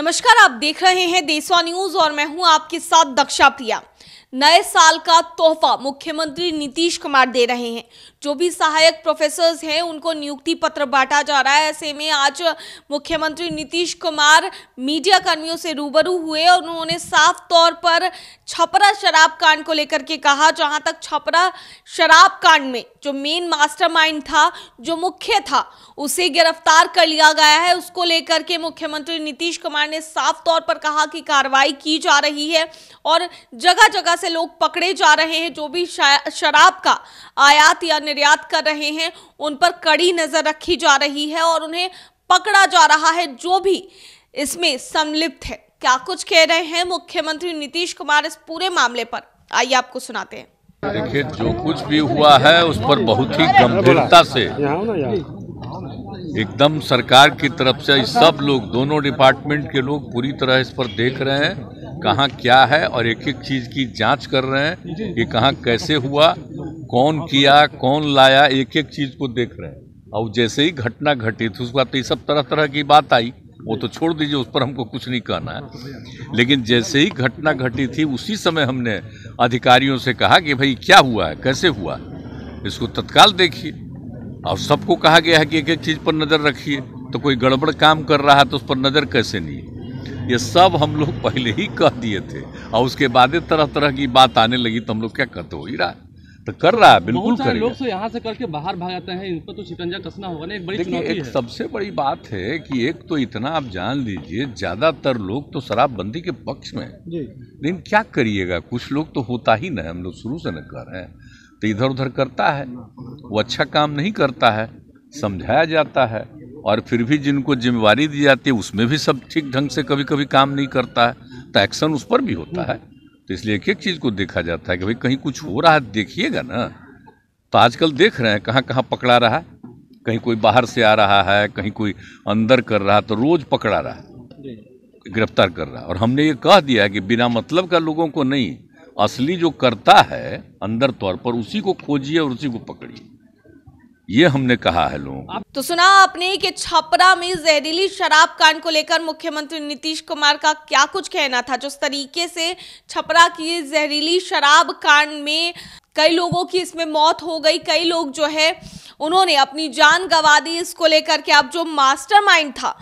नमस्कार आप देख रहे हैं देसवा न्यूज और मैं हूं आपके साथ दक्षा प्रिया नए साल का तोहफा मुख्यमंत्री नीतीश कुमार दे रहे हैं जो भी सहायक प्रोफेसर्स हैं उनको नियुक्ति पत्र बांटा जा रहा है ऐसे में आज मुख्यमंत्री नीतीश कुमार मीडिया कर्मियों से रूबरू हुए और उन्होंने साफ तौर पर छपरा शराब कांड को लेकर के कहा जहां तक छपरा शराब कांड में जो मेन मास्टरमाइंड था जो मुख्य था उसे गिरफ्तार कर लिया गया है उसको लेकर के मुख्यमंत्री नीतीश कुमार ने साफ तौर पर कहा कि कार्रवाई की जा रही है और जगह जगह से लोग पकड़े जा रहे हैं जो भी शराब का आयात या निर्यात कर रहे हैं उन पर कड़ी नज़र रखी जा रही है और उन्हें पकड़ा जा रहा है जो भी इसमें संलिप्त है क्या कुछ कह रहे हैं मुख्यमंत्री नीतीश कुमार इस पूरे मामले पर आइए आपको सुनाते हैं देखिए जो कुछ भी हुआ है उस पर बहुत ही गंभीरता से एकदम सरकार की तरफ से सब लोग दोनों डिपार्टमेंट के लोग पूरी तरह इस पर देख रहे हैं कहाँ क्या है और एक एक चीज़ की जांच कर रहे हैं कि कहाँ कैसे हुआ कौन किया कौन लाया एक एक चीज़ को देख रहे हैं और जैसे ही घटना घटी तो उसके बाद तो ये सब तरह तरह की बात आई वो तो छोड़ दीजिए उस पर हमको कुछ नहीं कहना है लेकिन जैसे ही घटना घटी थी उसी समय हमने अधिकारियों से कहा कि भाई क्या हुआ है कैसे हुआ है इसको तत्काल देखिए और सबको कहा गया है कि एक एक चीज़ पर नज़र रखिए तो कोई गड़बड़ काम कर रहा है तो उस पर नज़र कैसे नहीं ये सब हम लोग पहले ही कह दिए थे और उसके बाद तरह तरह की बात आने लगी तो हम लोग क्या करते हो ही रहा है तो कर रहा है बिल्कुल कर लोग से तो यहाँ से करके बाहर भाग जाते हैं इन पर तो शिकंजा कसना होगा ना एक बड़ी चुनौती एक है। सबसे बड़ी बात है कि एक तो इतना आप जान लीजिए ज़्यादातर लोग तो शराबबंदी के पक्ष में लेकिन क्या करिएगा कुछ लोग तो होता ही ना हम लोग शुरू से न कर रहे हैं तो इधर उधर करता है वो अच्छा काम नहीं करता है समझाया जाता है और फिर भी जिनको जिम्मेवारी दी जाती है उसमें भी सब ठीक ढंग से कभी कभी काम नहीं करता है तो एक्शन उस पर भी होता है तो इसलिए एक एक चीज़ को देखा जाता है कि भाई कहीं कुछ हो रहा है देखिएगा ना तो आजकल देख रहे हैं कहाँ कहाँ पकड़ा रहा है कहीं कोई बाहर से आ रहा है कहीं कोई अंदर कर रहा है तो रोज़ पकड़ा रहा गिरफ्तार कर रहा और हमने ये कह दिया है कि बिना मतलब का लोगों को नहीं असली जो करता है अंदर तौर पर उसी को खोजिए और उसी को पकड़िए ये हमने कहा है लोगों को तो सुना आपने कि छपरा में जहरीली शराब कांड को लेकर मुख्यमंत्री नीतीश कुमार का क्या कुछ कहना था जिस तरीके से छपरा की जहरीली शराब कांड में कई लोगों की इसमें मौत हो गई कई लोग जो है उन्होंने अपनी जान गंवा दी इसको लेकर के अब जो मास्टरमाइंड था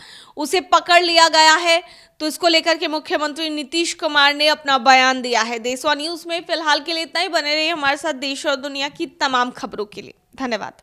उसे पकड़ लिया गया है तो इसको लेकर के मुख्यमंत्री नीतीश कुमार ने अपना बयान दिया है देशवा न्यूज में फिलहाल के लिए इतना ही बने रहिए हमारे साथ देश और दुनिया की तमाम खबरों के लिए धन्यवाद